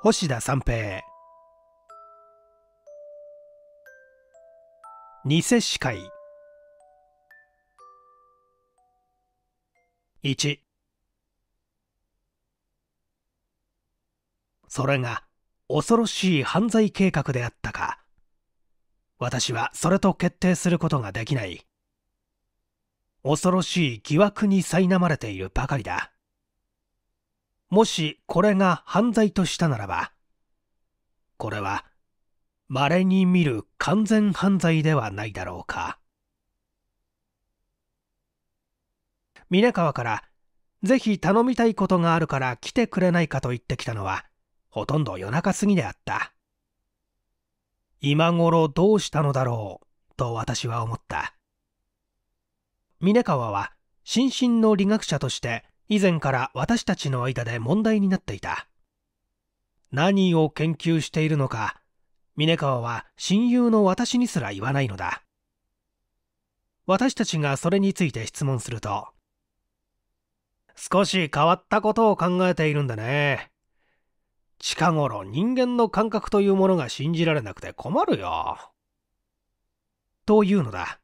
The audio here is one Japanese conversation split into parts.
星田三平偽司会1それが恐ろしい犯罪計画であったか私はそれと決定することができない恐ろしい疑惑に苛まれているばかりだもしこれが犯罪としたならば、これは稀に見る完全犯罪ではないだろうか。峰川から、ぜひ頼みたいことがあるから来てくれないかと言ってきたのは、ほとんど夜中過ぎであった。今頃どうしたのだろう、と私は思った。峰川は、新進の理学者として、以前から私たちの間で問題になっていた何を研究しているのか峰川は親友の私にすら言わないのだ私たちがそれについて質問すると少し変わったことを考えているんだね近頃人間の感覚というものが信じられなくて困るよというのだ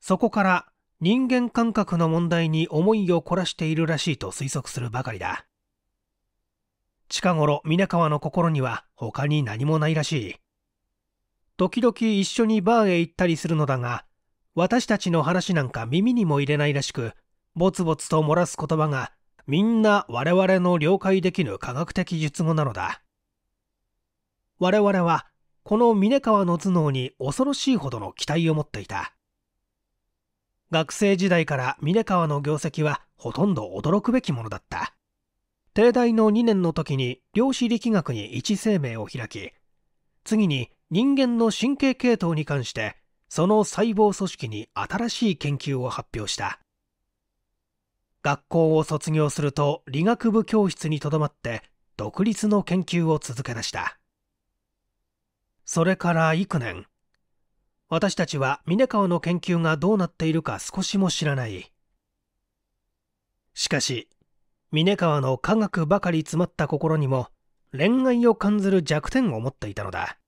そこから人間感覚の問題に思いを凝らしているらしいと推測するばかりだ。近頃、皆川の心には他に何もないらしい。時々一緒にバーへ行ったりするのだが、私たちの話なんか耳にも入れないらしく、ぼつぼつと漏らす言葉が、みんな我々の了解できぬ科学的術語なのだ。我々は、この峰川の頭脳に恐ろしいほどの期待を持っていた。学生時代から峰川の業績はほとんど驚くべきものだった帝大の2年の時に量子力学に一生命を開き次に人間の神経系統に関してその細胞組織に新しい研究を発表した学校を卒業すると理学部教室にとどまって独立の研究を続け出したそれから幾年私たちは峰川の研究がどうなっているか少しも知らないしかし峰川の科学ばかり詰まった心にも恋愛を感ずる弱点を持っていたのだ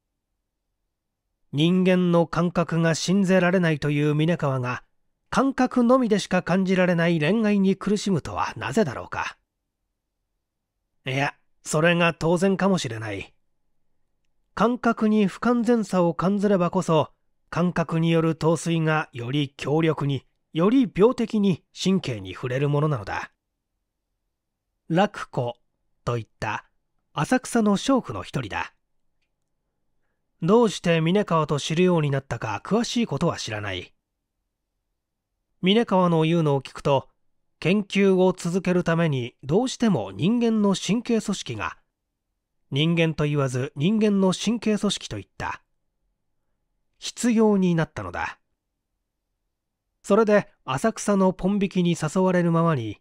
人間の感覚が信じられないという峰川が感覚のみでしか感じられない恋愛に苦しむとはなぜだろうかいやそれが当然かもしれない感覚に不完全さを感じればこそ感覚による陶酔がより強力に、より病的に神経に触れるものなのだ。楽子といった浅草の娼婦の一人だ。どうして峰川と知るようになったか詳しいことは知らない。峰川の言うのを聞くと、研究を続けるためにどうしても人間の神経組織が、人間と言わず人間の神経組織といった必要になったのだそれで浅草のポン引きに誘われるままに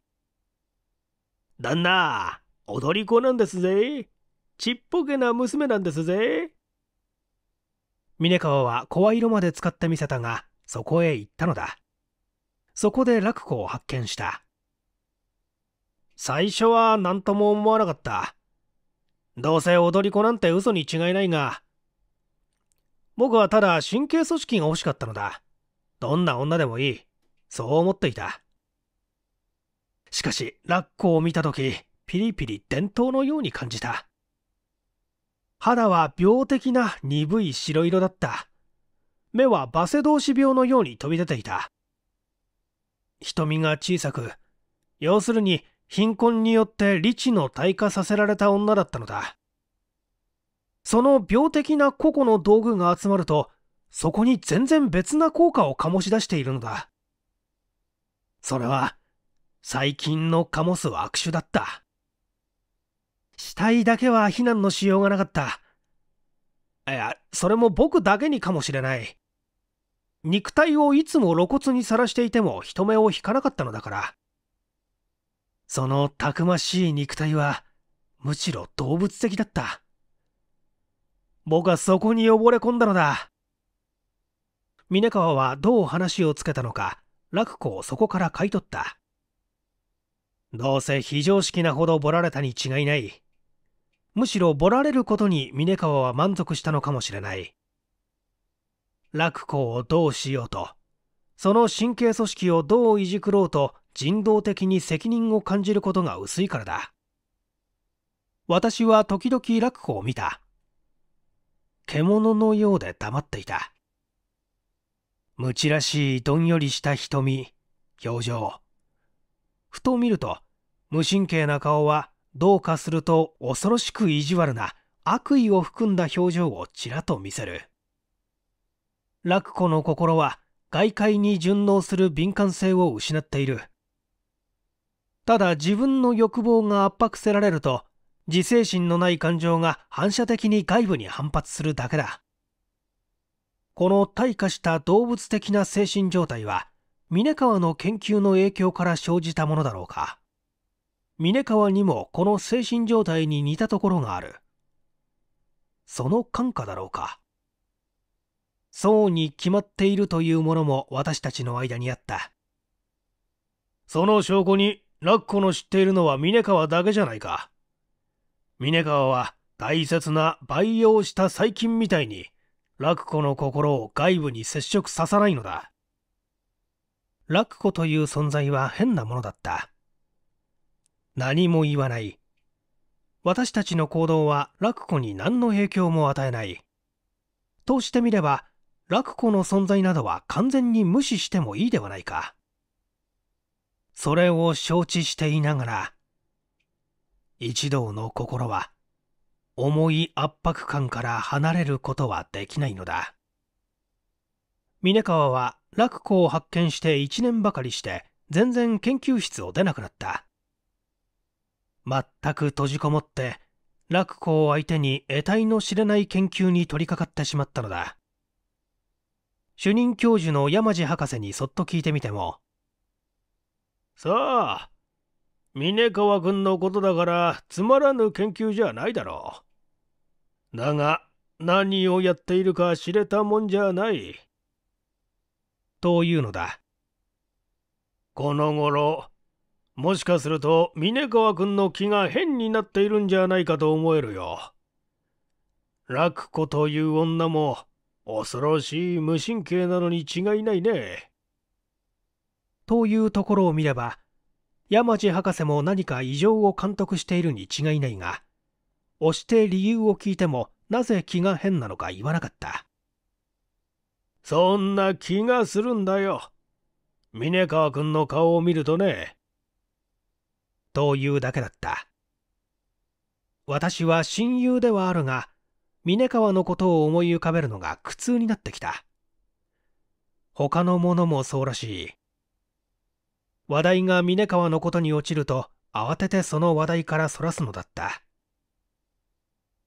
「旦那踊り子なんですぜちっぽけな娘なんですぜ」峰川は声色まで使ってみせたがそこへ行ったのだそこで楽子を発見した最初は何とも思わなかったどうせ踊り子なんて嘘に違いないが僕はただ神経組織が欲しかったのだ。どんな女でもいい。そう思っていた。しかし、ラッコを見た時、ピリピリ伝統のように感じた。肌は病的な鈍い白色だった。目はバセドウ子病のように飛び出ていた。瞳が小さく、要するに貧困によって理知の退化させられた女だったのだ。その病的な個々の道具が集まるとそこに全然別な効果を醸し出しているのだそれは最近の醸す悪手だった死体だけは避難のしようがなかったいやそれも僕だけにかもしれない肉体をいつも露骨にさらしていても人目を引かなかったのだからそのたくましい肉体はむしろ動物的だった僕はそこに溺れ込んだのだ。峰川はどう話をつけたのか、楽子をそこから買い取った。どうせ非常識なほどボラれたに違いない。むしろボラれることに峰川は満足したのかもしれない。楽子をどうしようと、その神経組織をどういじくろうと人道的に責任を感じることが薄いからだ。私は時々楽子を見た。獣のようで黙っていた。無知らしいどんよりした瞳、表情。ふと見ると、無神経な顔は、どうかすると恐ろしく意地悪な悪意を含んだ表情をちらと見せる。楽子の心は、外界に順応する敏感性を失っている。ただ自分の欲望が圧迫せられると、自制心のない感情が反射的に外部に反発するだけだこの退化した動物的な精神状態は峰川の研究の影響から生じたものだろうか峰川にもこの精神状態に似たところがあるその感化だろうかそうに決まっているというものも私たちの間にあったその証拠にラッコの知っているのは峰川だけじゃないか峰川は大切な培養した細菌みたいに、楽子の心を外部に接触させないのだ。楽子という存在は変なものだった。何も言わない。私たちの行動は楽子に何の影響も与えない。としてみれば、楽子の存在などは完全に無視してもいいではないか。それを承知していながら、一同の心は重い圧迫感から離れることはできないのだ峰川は楽子を発見して1年ばかりして全然研究室を出なくなった全く閉じこもって楽子を相手に得体の知れない研究に取り掛かってしまったのだ主任教授の山地博士にそっと聞いてみてもさあ峰川君のことだからつまらぬ研究じゃないだろう。だが何をやっているか知れたもんじゃない。というのだ。この頃、もしかすると峰川君の気が変になっているんじゃないかと思えるよ。楽子という女も恐ろしい無神経なのに違いないね。というところを見れば山路博士も何か異常を監督しているに違いないが押して理由を聞いてもなぜ気が変なのか言わなかったそんな気がするんだよ峰川君の顔を見るとねというだけだった私は親友ではあるが峰川のことを思い浮かべるのが苦痛になってきた他のものもそうらしい話題が峰川のことに落ちると慌ててその話題からそらすのだった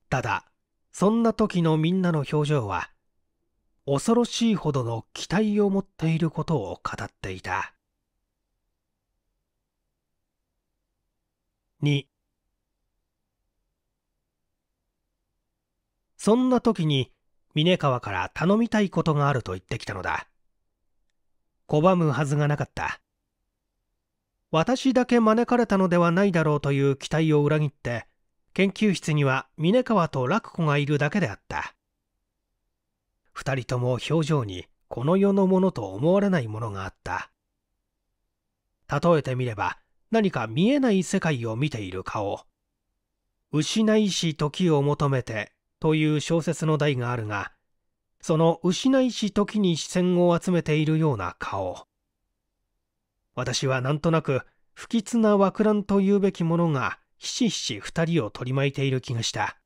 ただそんな時のみんなの表情は恐ろしいほどの期待を持っていることを語っていた2そんな時に峰川から頼みたいことがあると言ってきたのだ拒むはずがなかった私だけ招かれたのではないだろうという期待を裏切って研究室には峰川と楽子がいるだけであった2人とも表情にこの世のものと思われないものがあった例えてみれば何か見えない世界を見ている顔失いし時を求めてという小説の題があるがその失いし時に視線を集めているような顔私はなんとなく不吉な惑乱と言うべきものがひしひし二人を取り巻いている気がした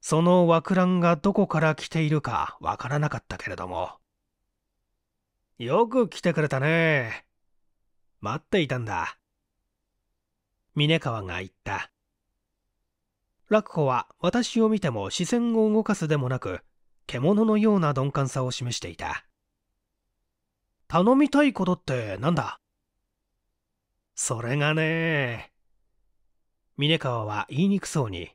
その惑乱がどこから来ているかわからなかったけれどもよく来てくれたね待っていたんだ峰川が言った楽子は私を見ても視線を動かすでもなく獣のような鈍感さを示していた頼みたいことってなんだそれがね峰川は言いにくそうに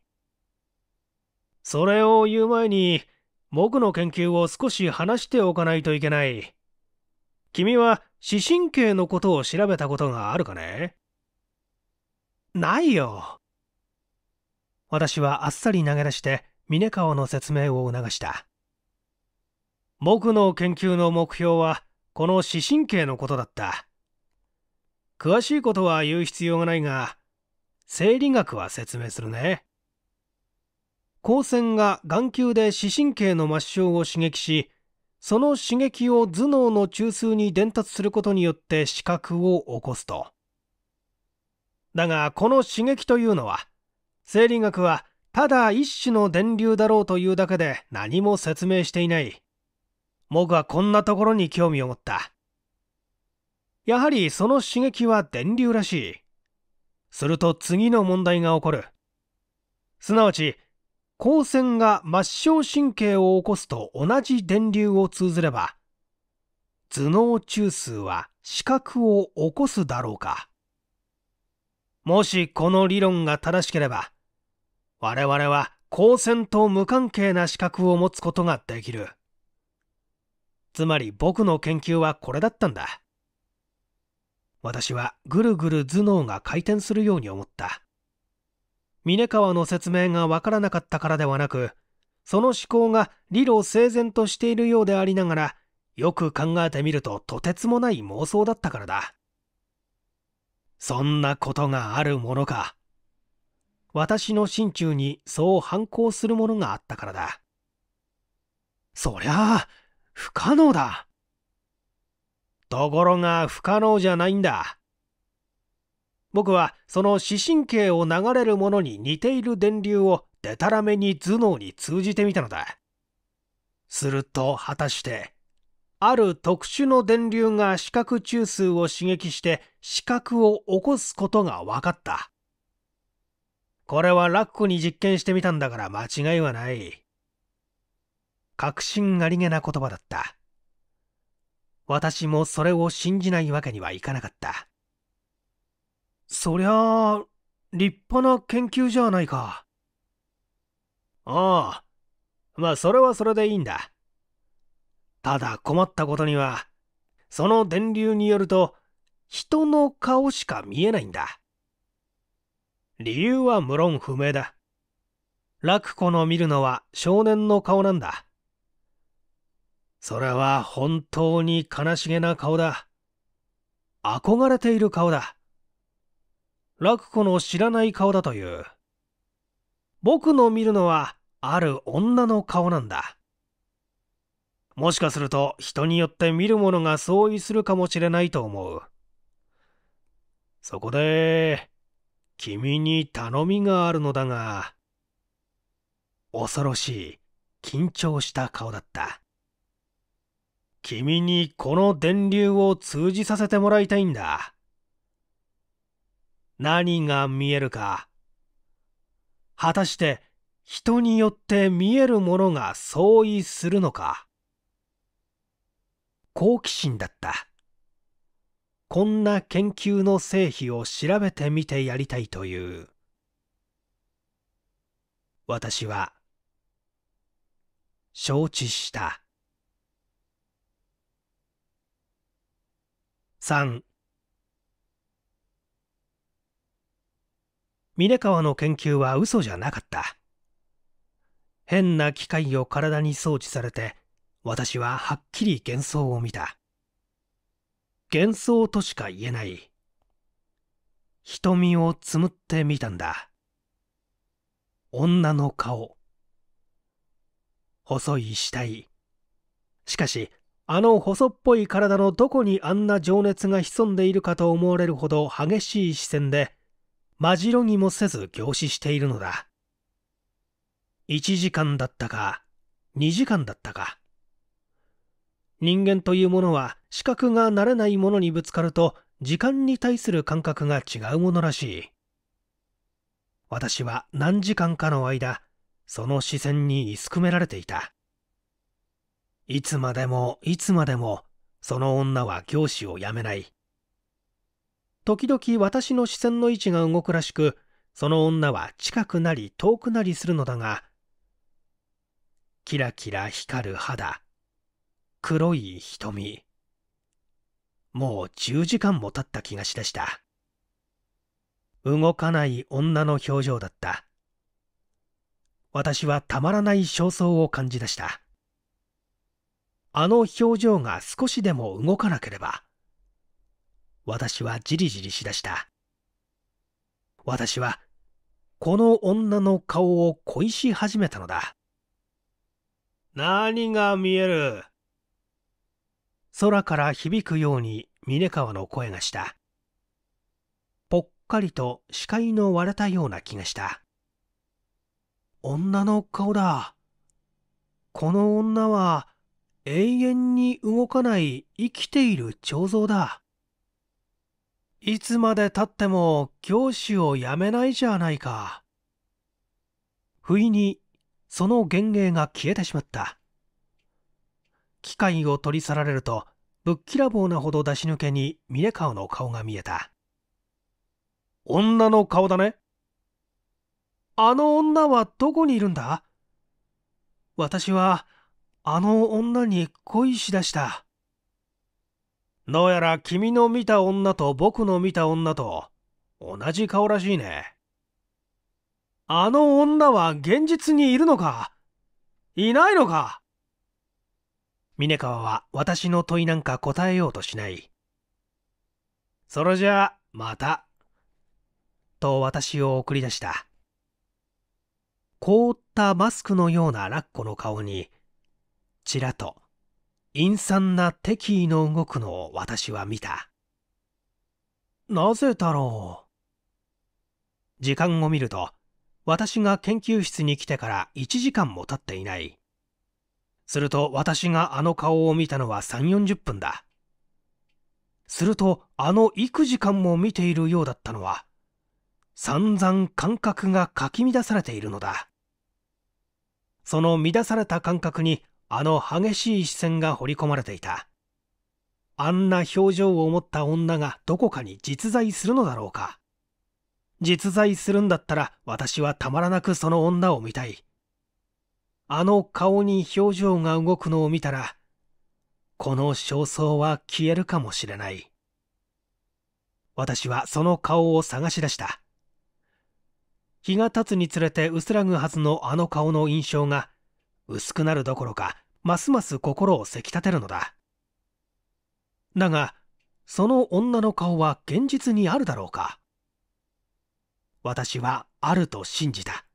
それを言う前に僕の研究を少し話しておかないといけない君は視神経のことを調べたことがあるかねないよ私はあっさり投げ出して峰川の説明を促した僕の研究の目標はこの視神経のことだった詳しいことは言う必要がないが生理学は説明するね光線が眼球で視神経の末梢を刺激しその刺激を頭脳の中枢に伝達することによって視覚を起こすとだがこの刺激というのは生理学はただ一種の電流だろうというだけで何も説明していない僕はこんなところに興味を持った。やはりその刺激は電流らしい。すると次の問題が起こる。すなわち、光線が末梢神経を起こすと同じ電流を通ずれば、頭脳中枢は視覚を起こすだろうか。もしこの理論が正しければ、我々は光線と無関係な視覚を持つことができる。つまり僕の研究はこれだったんだ。私はぐるぐる頭脳が回転するように思った。峰川の説明がわからなかったからではなく、その思考が理路整然としているようでありながら、よく考えてみるととてつもない妄想だったからだ。そんなことがあるものか。私の心中にそう反抗するものがあったからだ。そりゃあ、不可能だ。ところが不可能じゃないんだ。僕はその視神経を流れるものに似ている電流をでたらめに頭脳に通じてみたのだ。すると果たしてある特殊の電流が視覚中枢を刺激して視覚を起こすことが分かった。これはラッコに実験してみたんだから間違いはない。確信ありげな言葉だった私もそれを信じないわけにはいかなかったそりゃあ立派な研究じゃないかああまあそれはそれでいいんだただ困ったことにはその電流によると人の顔しか見えないんだ理由は無論不明だ楽子の見るのは少年の顔なんだそれは本当に悲しげな顔だ。憧れている顔だ。楽子の知らない顔だという。僕の見るのは、ある女の顔なんだ。もしかすると、人によって見るものが相違するかもしれないと思う。そこで、君に頼みがあるのだが、恐ろしい、緊張した顔だった。君にこの電流を通じさせてもらいたいんだ。何が見えるか。果たして人によって見えるものが相違するのか。好奇心だった。こんな研究の成否を調べてみてやりたいという。私は、承知した。三。峰川の研究は嘘じゃなかった変な機械を体に装置されて私ははっきり幻想を見た幻想としか言えない瞳をつむってみたんだ女の顔細い死体しかしあの細っぽい体のどこにあんな情熱が潜んでいるかと思われるほど激しい視線で、まじろぎもせず凝視しているのだ。1時間だったか、2時間だったか。人間というものは視覚が慣れないものにぶつかると時間に対する感覚が違うものらしい。私は何時間かの間、その視線に居すくめられていた。いつまでもいつまでもその女は教師を辞めない時々私の視線の位置が動くらしくその女は近くなり遠くなりするのだがキラキラ光る肌黒い瞳もう10時間も経った気がしでした動かない女の表情だった私はたまらない焦燥を感じ出したあの表情が少しでも動かなければ私はじりじりしだした私はこの女の顔を恋し始めたのだ何が見える空から響くように峰川の声がしたぽっかりと視界の割れたような気がした女の顔だこの女は永遠に動かない生きている彫像だ。いつまでたっても教師を辞めないじゃないか。不意にその幻影が消えてしまった。機械を取り去られると、ぶっきらぼうなほど出し抜けに峰川の顔が見えた。女の顔だね。あの女はどこにいるんだ私は、あの女に恋しだした。どうやら君の見た女と僕の見た女と同じ顔らしいね。あの女は現実にいるのかいないのか峰川は私の問いなんか答えようとしない。それじゃあ、また。と私を送り出した。凍ったマスクのようなラッコの顔に、ちらと陰惨な敵意の動くのを私は見たなぜだろう時間を見ると私が研究室に来てから1時間も経っていないすると私があの顔を見たのは3 4 0分だするとあの幾時間も見ているようだったのは散々感覚がかき乱されているのだその乱された感覚にあの激しい視線が彫り込まれていたあんな表情を持った女がどこかに実在するのだろうか実在するんだったら私はたまらなくその女を見たいあの顔に表情が動くのを見たらこの焦燥は消えるかもしれない私はその顔を探し出した日が経つにつれて薄らぐはずのあの顔の印象が薄くなるどころかますます心をせき立てるのだだがその女の顔は現実にあるだろうか私はあると信じた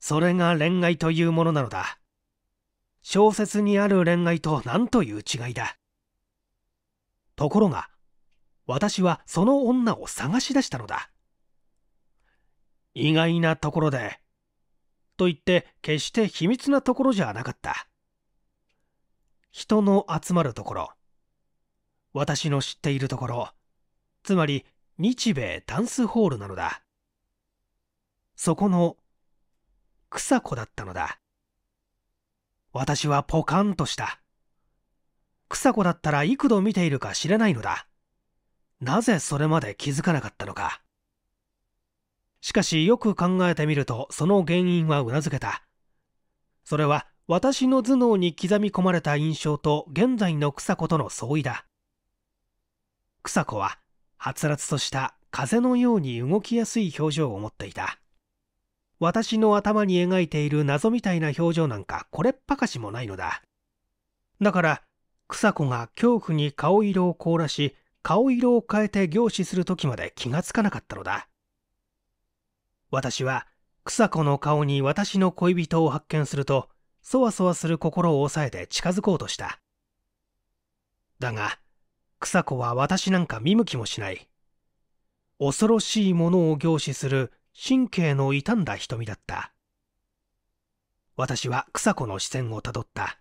それが恋愛というものなのだ小説にある恋愛と何という違いだところが私はその女を探し出したのだ意外なところでといって決して秘密なところじゃなかった人の集まるところ私の知っているところつまり日米ダンスホールなのだそこの草子だったのだ私はポカンとした草子だったら幾度見ているか知れないのだなぜそれまで気づかなかったのかしかしよく考えてみるとその原因はうなずけたそれは私の頭脳に刻み込まれた印象と現在の草子との相違だ草子ははつらつとした風のように動きやすい表情を持っていた私の頭に描いている謎みたいな表情なんかこれっぱかしもないのだだから草子が恐怖に顔色を凍らし顔色を変えて凝視する時まで気がつかなかったのだ私は草子の顔に私の恋人を発見するとそわそわする心を抑えて近づこうとしただが草子は私なんか見向きもしない恐ろしいものを凝視する神経の傷んだ瞳だった私は草子の視線をたどった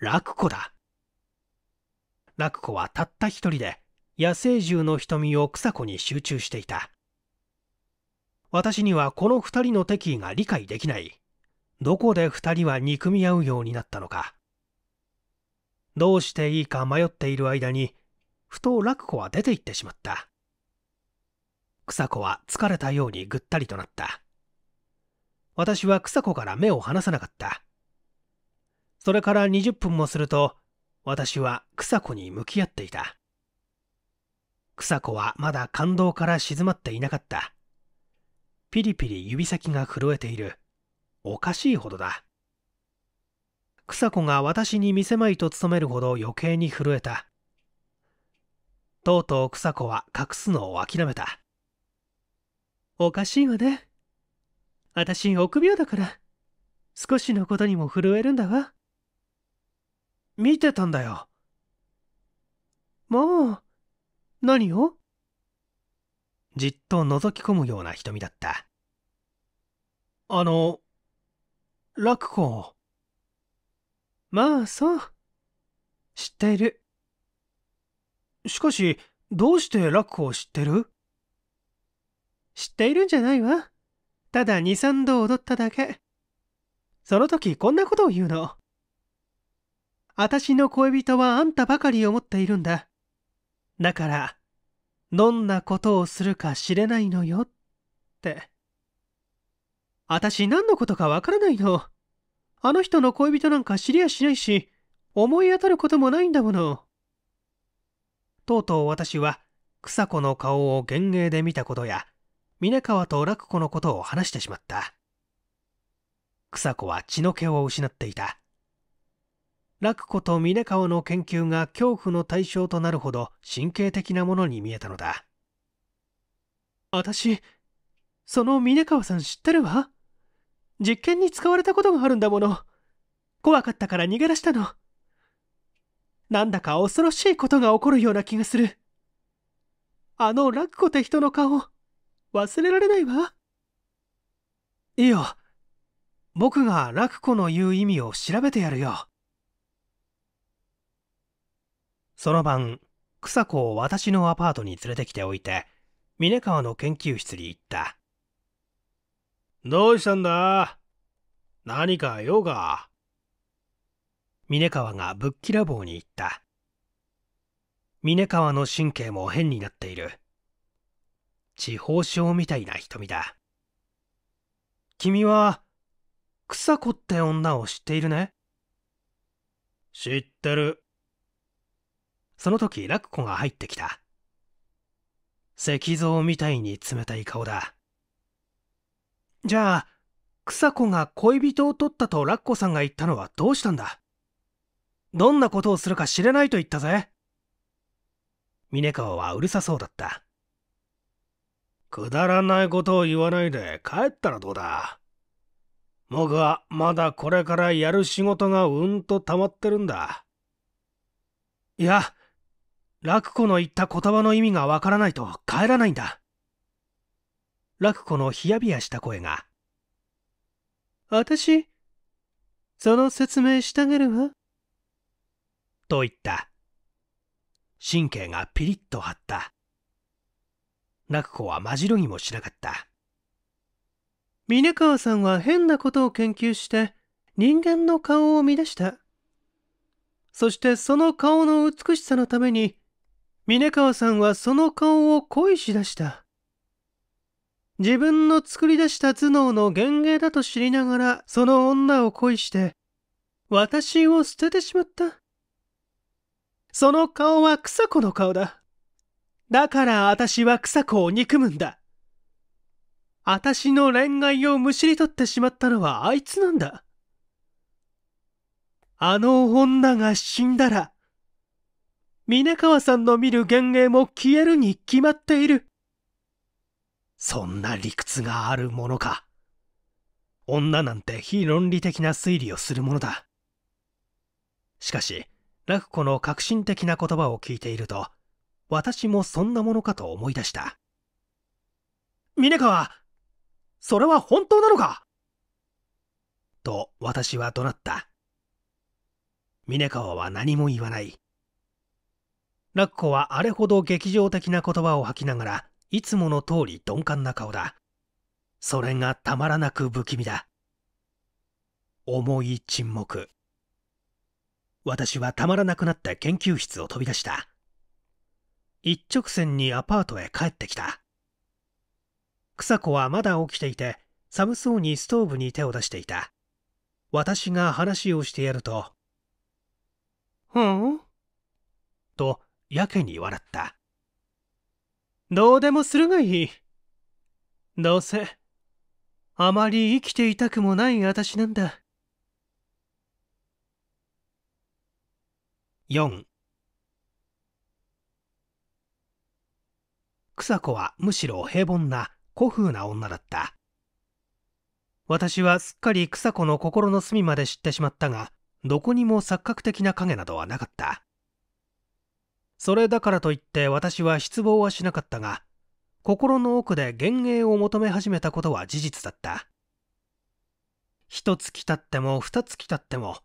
楽子だ楽子はたった一人で野生獣の瞳を草子に集中していた私にはこの2人の敵意が理解できないどこで2人は憎み合うようになったのかどうしていいか迷っている間にふと楽子は出て行ってしまった草子は疲れたようにぐったりとなった私は草子から目を離さなかったそれから20分もすると私は草子に向き合っていた草子はまだ感動から静まっていなかったピリピリ指先が震えている。おかしいほどだ。草子が私に見せまいと努めるほど余計に震えた。とうとう草子は隠すのを諦めた。おかしいわね。私臆病だから、少しのことにも震えるんだわ。見てたんだよ。もう、何をじっと覗き込むような瞳だったあの楽子まあそう知っているしかしどうして楽子を知ってる知っているんじゃないわただ23度踊っただけその時こんなことを言うの私の恋人はあんたばかり思っているんだだからどんなことをするか知れないのよって。私何のことかわからないの。あの人の恋人なんか知りやしないし、思い当たることもないんだもの。とうとう私は、草子の顔を幻影で見たことや、峰川と楽子のことを話してしまった。草子は血の気を失っていた。楽子と峰川の研究が恐怖の対象となるほど神経的なものに見えたのだ私その峰川さん知ってるわ実験に使われたことがあるんだもの怖かったから逃げ出したのなんだか恐ろしいことが起こるような気がするあの楽子って人の顔忘れられないわいいよ僕が楽子の言う意味を調べてやるよその晩、草子を私のアパートに連れてきておいて、峰川の研究室に行った。どうしたんだ何か用か峰川がぶっきらぼうに言った。峰川の神経も変になっている。地方症みたいな瞳だ。君は、草子って女を知っているね知ってる。その時、ラッコが入ってきた。石像みたいに冷たい顔だ。じゃあ、草子が恋人を取ったとラッコさんが言ったのはどうしたんだどんなことをするか知れないと言ったぜ。峰川はうるさそうだった。くだらないことを言わないで帰ったらどうだ僕はまだこれからやる仕事がうんと溜まってるんだ。いや、楽子の言った言葉の意味がわからないと帰らないんだ。楽子のひやびやした声が。私、その説明したげるわ。と言った。神経がピリッと張った。楽子はまじるにもしなかった。峰川さんは変なことを研究して人間の顔を乱出した。そしてその顔の美しさのために峰川さんはその顔を恋しだした。自分の作り出した頭脳の幻影だと知りながらその女を恋して、私を捨ててしまった。その顔は草子の顔だ。だから私は草子を憎むんだ。私の恋愛をむしり取ってしまったのはあいつなんだ。あの女が死んだら、峰川さんの見る幻影も消えるに決まっている。そんな理屈があるものか。女なんて非論理的な推理をするものだ。しかし、楽子の革新的な言葉を聞いていると、私もそんなものかと思い出した。峰川、それは本当なのかと私は怒鳴った。峰川は何も言わない。ラッコはあれほど劇場的な言葉を吐きながらいつもの通り鈍感な顔だそれがたまらなく不気味だ重い沈黙私はたまらなくなって研究室を飛び出した一直線にアパートへ帰ってきた草子はまだ起きていて寒そうにストーブに手を出していた私が話をしてやると「ふん?」とやけに笑った。どうでもするがいい。どうせ、あまり生きていたくもない私なんだ。4草子はむしろ平凡な古風な女だった私はすっかり草子の心の隅まで知ってしまったがどこにも錯覚的な影などはなかったそれだからといって私は失望はしなかったが、心の奥で幻影を求め始めたことは事実だった。一月たっても二月たっても、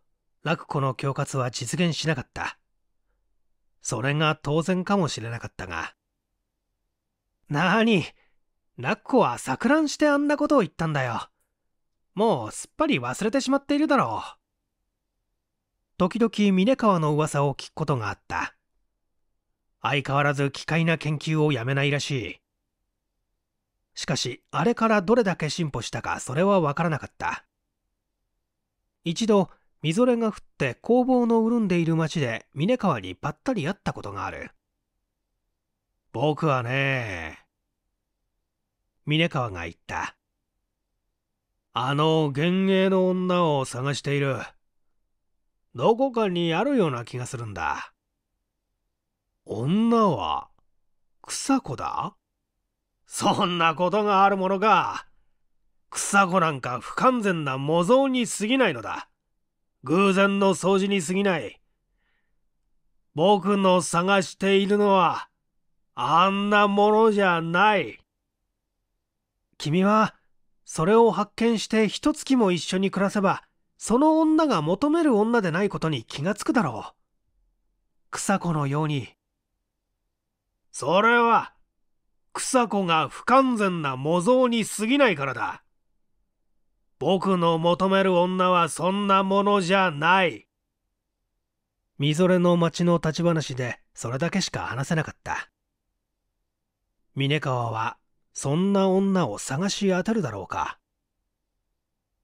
楽子の恐喝は実現しなかった。それが当然かもしれなかったが。なあに、楽子は錯乱してあんなことを言ったんだよ。もうすっぱり忘れてしまっているだろう。時々峰川の噂を聞くことがあった。相変わらず奇怪な研究をやめないらしい。しかし、あれからどれだけ進歩したかそれはわからなかった。一度、みぞれが降って工房の潤んでいる町で峰川にばったり会ったことがある。僕はね、峰川が言った。あの幻影の女を探している。どこかにあるような気がするんだ。女は草子だそんなことがあるものか。草子なんか不完全な模造に過ぎないのだ。偶然の掃除に過ぎない。僕の探しているのは、あんなものじゃない。君は、それを発見して一月も一緒に暮らせば、その女が求める女でないことに気がつくだろう。草子のように、それは、草子が不完全な模造に過ぎないからだ。僕の求める女はそんなものじゃない。みぞれの町の立ち話でそれだけしか話せなかった。峰川はそんな女を探し当てるだろうか。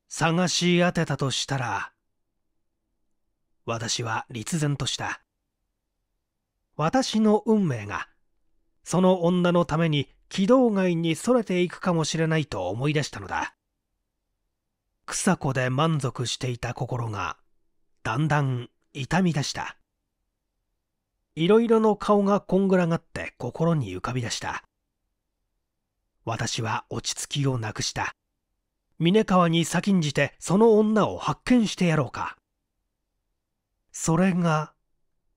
探し当てたとしたら、私は立然とした。私の運命がその女のために軌道外に逸れていくかもしれないと思い出したのだ草子で満足していた心がだんだん痛み出したいろいろの顔がこんぐらがって心に浮かび出した私は落ち着きをなくした峰川に先んじてその女を発見してやろうかそれが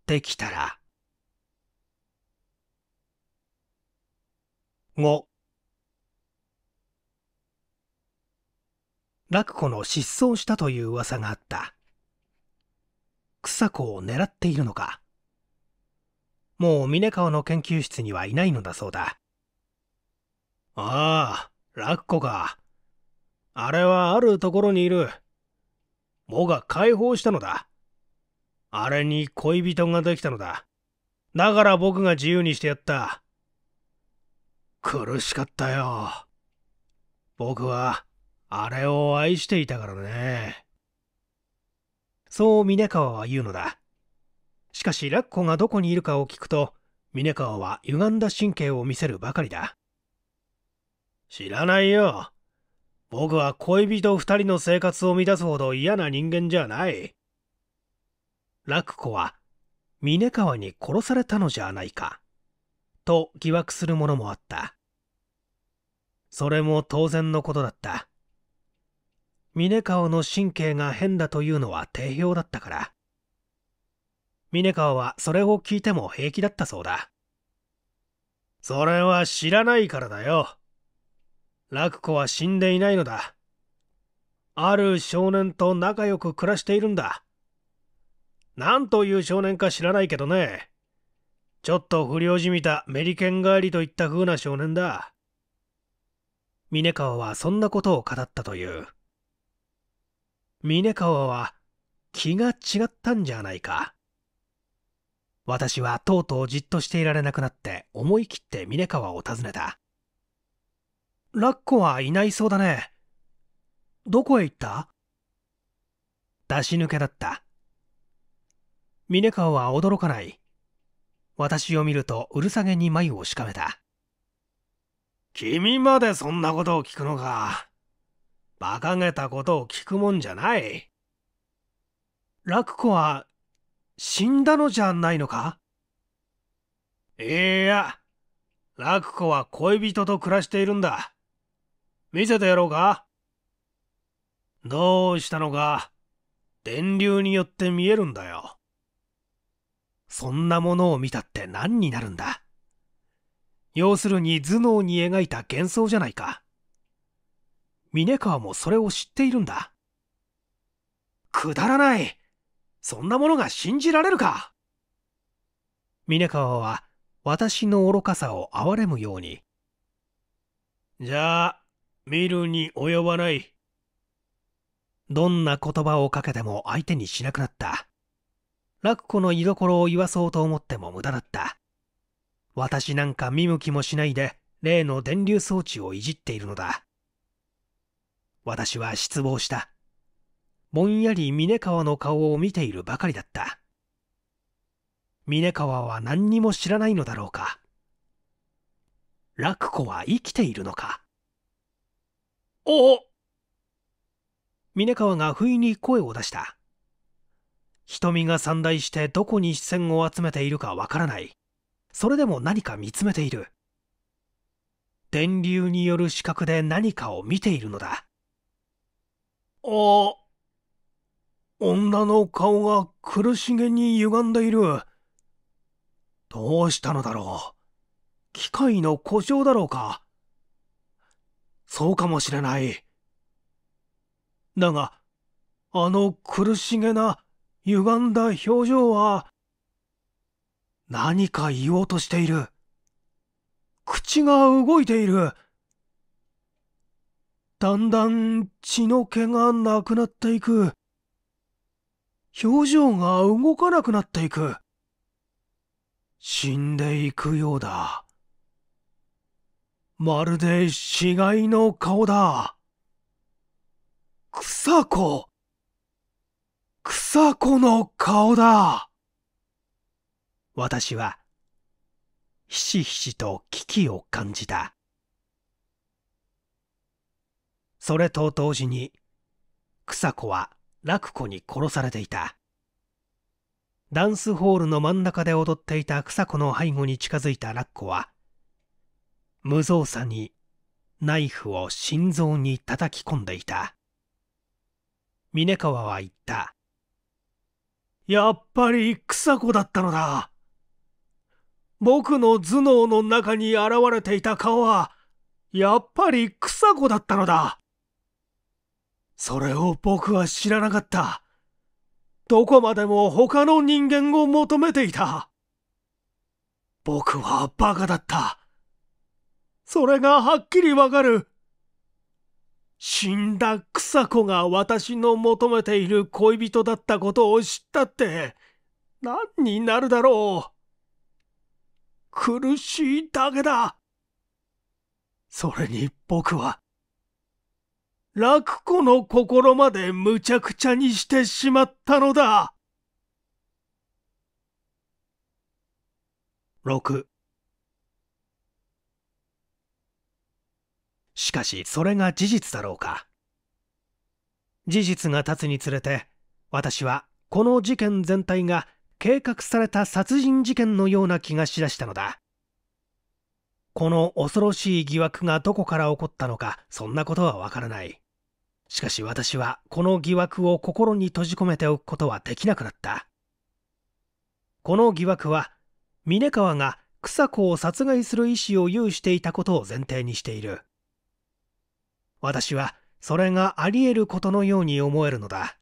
できたら5楽子の失踪したという噂があった草子を狙っているのかもう峰川の研究室にはいないのだそうだああ楽子かあれはあるところにいる母が解放したのだあれに恋人ができたのだだから僕が自由にしてやった苦しかったよ。僕は、あれを愛していたからね。そう峰川は言うのだ。しかし、ラッコがどこにいるかを聞くと、峰川は歪んだ神経を見せるばかりだ。知らないよ。僕は恋人二人の生活を乱すほど嫌な人間じゃない。ラッコは、峰川に殺されたのじゃないか。と疑惑するものもあった。それも当然のことだった。峰川の神経が変だというのは定評だったから。峰川はそれを聞いても平気だったそうだ。それは知らないからだよ。楽子は死んでいないのだ。ある少年と仲良く暮らしているんだ。何という少年か知らないけどね。ちょっと不良じみたメリケン帰りといった風な少年だ。峰川はそんなことを語ったという。峰川は気が違ったんじゃないか。私はとうとうじっとしていられなくなって思い切って峰川を訪ねた。ラッコはいないそうだね。どこへ行った出し抜けだった。峰川は驚かない。私を見るとうるさげに眉をしかめた。君までそんなことを聞くのか。馬鹿げたことを聞くもんじゃない。楽子は死んだのじゃないのかいや、楽子は恋人と暮らしているんだ。見せてやろうかどうしたのか電流によって見えるんだよ。そんなものを見たって何になるんだ要するに頭脳に描いた幻想じゃないか。峰川もそれを知っているんだ。くだらないそんなものが信じられるか峰川は私の愚かさを憐れむように。じゃあ、見るに及ばない。どんな言葉をかけても相手にしなくなった。楽子の居所を言わそうと思っても無駄だった。私なんか見向きもしないで、例の電流装置をいじっているのだ。私は失望した。ぼんやり峰川の顔を見ているばかりだった。峰川は何にも知らないのだろうか。楽子は生きているのか。おお峰川が不意に声を出した。瞳が散大してどこに視線を集めているかわからないそれでも何か見つめている電流による視覚で何かを見ているのだあ女の顔が苦しげに歪んでいるどうしたのだろう機械の故障だろうかそうかもしれないだがあの苦しげな歪んだ表情は、何か言おうとしている。口が動いている。だんだん血の毛がなくなっていく。表情が動かなくなっていく。死んでいくようだ。まるで死骸の顔だ。草子草子の顔だ。私は、ひしひしと危機を感じた。それと同時に、草子は楽子に殺されていた。ダンスホールの真ん中で踊っていた草子の背後に近づいたラッコは、無造作にナイフを心臓に叩き込んでいた。峰川は言った。やっぱり草子だったのだ。僕の頭脳の中に現れていた顔は、やっぱり草子だったのだ。それを僕は知らなかった。どこまでも他の人間を求めていた。僕は馬鹿だった。それがはっきりわかる死んだ草子が私の求めている恋人だったことを知ったって、何になるだろう。苦しいだけだ。それに僕は、楽子の心までむちゃくちゃにしてしまったのだ。六。しかしそれが事実だろうか事実が立つにつれて私はこの事件全体が計画された殺人事件のような気がしだしたのだこの恐ろしい疑惑がどこから起こったのかそんなことはわからないしかし私はこの疑惑を心に閉じ込めておくことはできなくなったこの疑惑は峰川が草子を殺害する意思を有していたことを前提にしている私はそれがあり得ることのように思えるのだ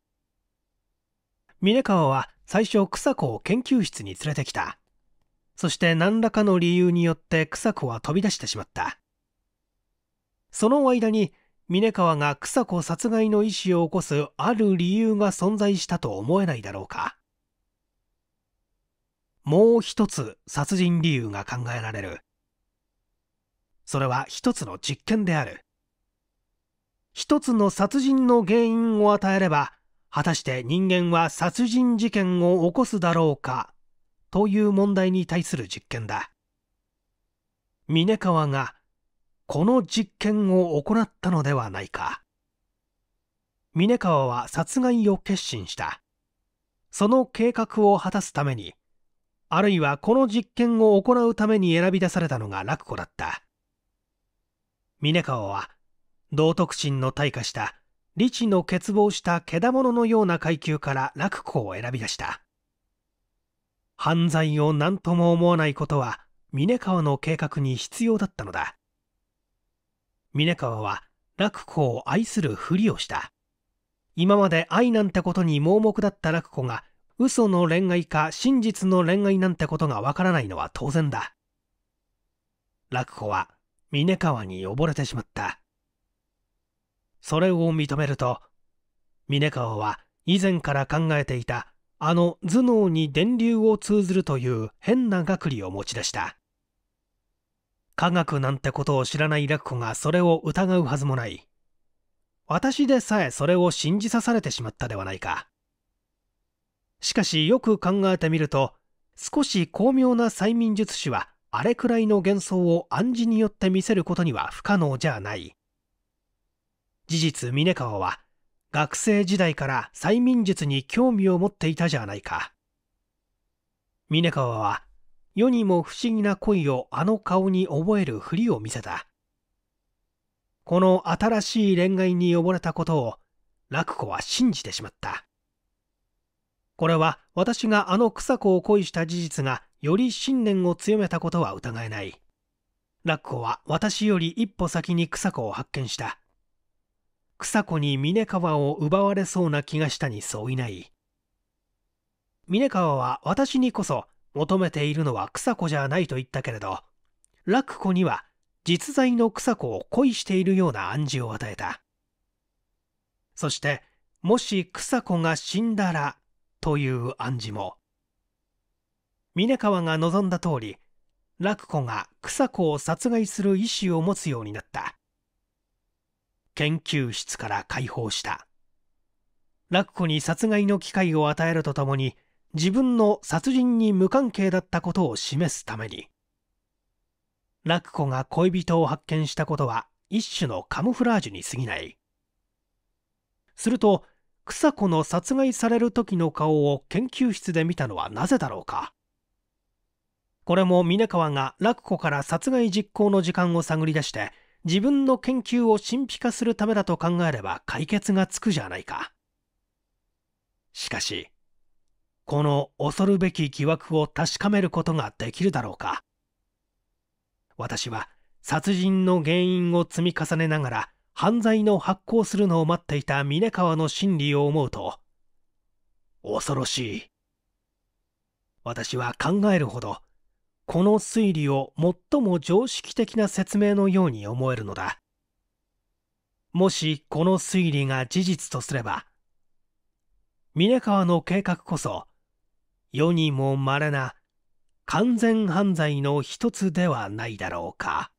峰川は最初草子を研究室に連れてきたそして何らかの理由によって草子は飛び出してしまったその間に峰川が草子殺害の意思を起こすある理由が存在したと思えないだろうかもう一つ殺人理由が考えられるそれは一つの実験である一つの殺人の原因を与えれば果たして人間は殺人事件を起こすだろうかという問題に対する実験だ峰川がこの実験を行ったのではないか峰川は殺害を決心したその計画を果たすためにあるいはこの実験を行うために選び出されたのが楽子だった峰川は道徳心の退化した理智の欠乏した獣のような階級から楽子を選び出した犯罪を何とも思わないことは峰川の計画に必要だったのだ峰川は楽子を愛するふりをした今まで愛なんてことに盲目だった楽子が嘘の恋愛か真実の恋愛なんてことがわからないのは当然だ楽子は峰川に溺れてしまったそれを認めると峰川は以前から考えていたあの頭脳に電流を通ずるという変な学理を持ち出した科学なんてことを知らない楽子がそれを疑うはずもない私でさえそれを信じさされてしまったではないかしかしよく考えてみると少し巧妙な催眠術師はあれくらいの幻想を暗示によって見せることには不可能じゃない事実峰川は学生時代から催眠術に興味を持っていたじゃないか峰川は世にも不思議な恋をあの顔に覚えるふりを見せたこの新しい恋愛に溺れたことを楽子は信じてしまったこれは私があの草子を恋した事実がより信念を強めたことは疑えない。ラッコは私より一歩先に草子を発見した。草子に峰川を奪われそうな気がしたに相違ない峰川は私にこそ求めているのは草子じゃないと言ったけれど楽子には実在の草子を恋しているような暗示を与えたそしてもし草子が死んだらという暗示も峰川が望んだ通り楽子が草子を殺害する意思を持つようになった研究室から解放した楽子に殺害の機会を与えるとともに自分の殺人に無関係だったことを示すために楽子が恋人を発見したことは一種のカムフラージュに過ぎないすると草子の殺害される時の顔を研究室で見たのはなぜだろうかこれも峰川が楽子から殺害実行の時間を探り出して自分の研究を神秘化するためだと考えれば解決がつくじゃないか。しかし、この恐るべき疑惑を確かめることができるだろうか。私は殺人の原因を積み重ねながら犯罪の発行するのを待っていた峰川の心理を思うと、恐ろしい。私は考えるほどこの推理を最も常識的な説明のように思えるのだもしこの推理が事実とすれば峰川の計画こそ世にも稀な完全犯罪の一つではないだろうか。